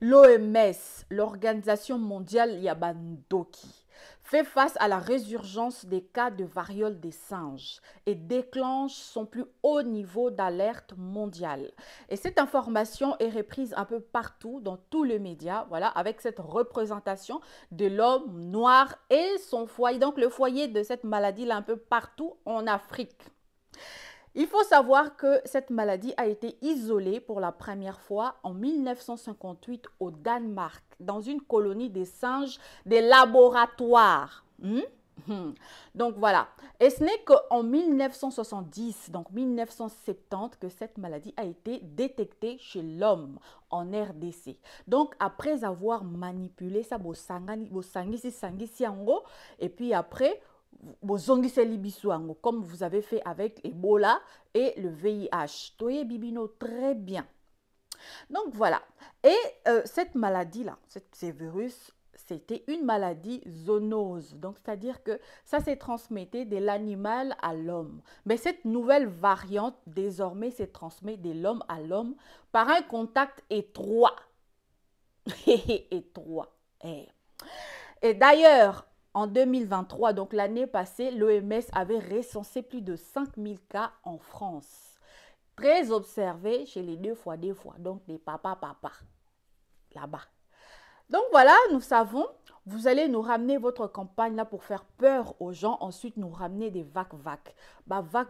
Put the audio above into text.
L'OMS, l'Organisation mondiale Yabandoki, fait face à la résurgence des cas de variole des singes et déclenche son plus haut niveau d'alerte mondiale. Et cette information est reprise un peu partout dans tous les médias, voilà, avec cette représentation de l'homme noir et son foyer, donc le foyer de cette maladie là un peu partout en Afrique. Il faut savoir que cette maladie a été isolée pour la première fois en 1958 au Danemark, dans une colonie des singes des laboratoires. Hmm? Hmm. Donc voilà. Et ce n'est qu'en 1970, donc 1970, que cette maladie a été détectée chez l'homme en RDC. Donc après avoir manipulé ça, et puis après, comme vous avez fait avec Ebola et le VIH. Toye bibino très bien. Donc voilà. Et euh, cette maladie-là, ces virus, c'était une maladie zoonose. Donc c'est-à-dire que ça s'est transmis de l'animal à l'homme. Mais cette nouvelle variante, désormais, s'est transmise de l'homme à l'homme par un contact étroit. étroit. Eh. et d'ailleurs, en 2023, donc l'année passée, l'OMS avait recensé plus de 5000 cas en France. Très observé chez les deux fois deux fois, donc des papas-papas, là-bas. Donc voilà, nous savons, vous allez nous ramener votre campagne là pour faire peur aux gens, ensuite nous ramener des vac-vac. Bah vac